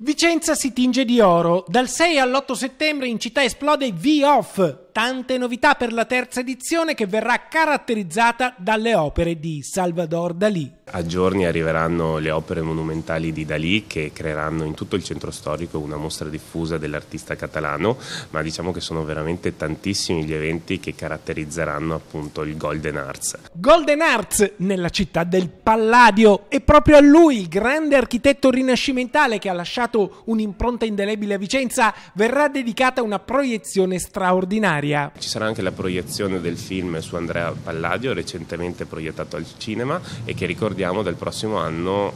Vicenza si tinge di oro. Dal 6 all'8 settembre in città esplode V-Off. Tante novità per la terza edizione che verrà caratterizzata dalle opere di Salvador Dalí. A giorni arriveranno le opere monumentali di Dalì che creeranno in tutto il centro storico una mostra diffusa dell'artista catalano, ma diciamo che sono veramente tantissimi gli eventi che caratterizzeranno appunto il Golden Arts. Golden Arts nella città del Palladio e proprio a lui, il grande architetto rinascimentale che ha lasciato un'impronta indelebile a Vicenza, verrà dedicata una proiezione straordinaria. Ci sarà anche la proiezione del film su Andrea Palladio, recentemente proiettato al cinema e che ricordiamo parliamo del prossimo anno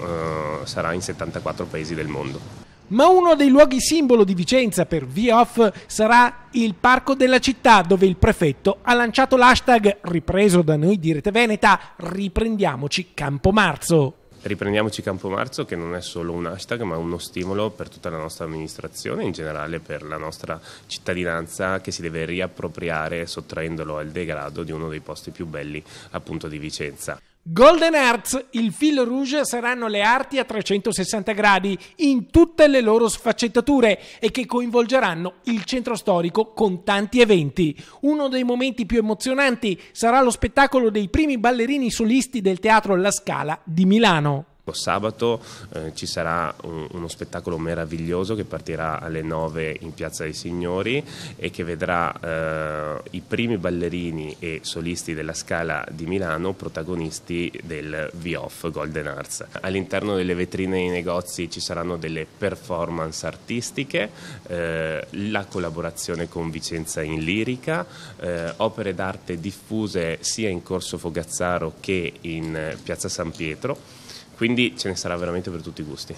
eh, sarà in 74 paesi del mondo. Ma uno dei luoghi simbolo di Vicenza per V-Off sarà il Parco della Città, dove il prefetto ha lanciato l'hashtag, ripreso da noi di Rete Veneta, Riprendiamoci Campomarzo. Riprendiamoci Campomarzo che non è solo un hashtag ma uno stimolo per tutta la nostra amministrazione in generale per la nostra cittadinanza che si deve riappropriare sottraendolo al degrado di uno dei posti più belli appunto di Vicenza. Golden Arts, il fil rouge saranno le arti a 360 gradi in tutte le loro sfaccettature e che coinvolgeranno il centro storico con tanti eventi. Uno dei momenti più emozionanti sarà lo spettacolo dei primi ballerini solisti del teatro La Scala di Milano. Ecco, sabato eh, ci sarà un, uno spettacolo meraviglioso che partirà alle 9 in Piazza dei Signori e che vedrà eh, i primi ballerini e solisti della Scala di Milano protagonisti del V-Off Golden Arts. All'interno delle vetrine dei negozi ci saranno delle performance artistiche, eh, la collaborazione con Vicenza in lirica, eh, opere d'arte diffuse sia in Corso Fogazzaro che in eh, Piazza San Pietro. Quindi ce ne sarà veramente per tutti i gusti.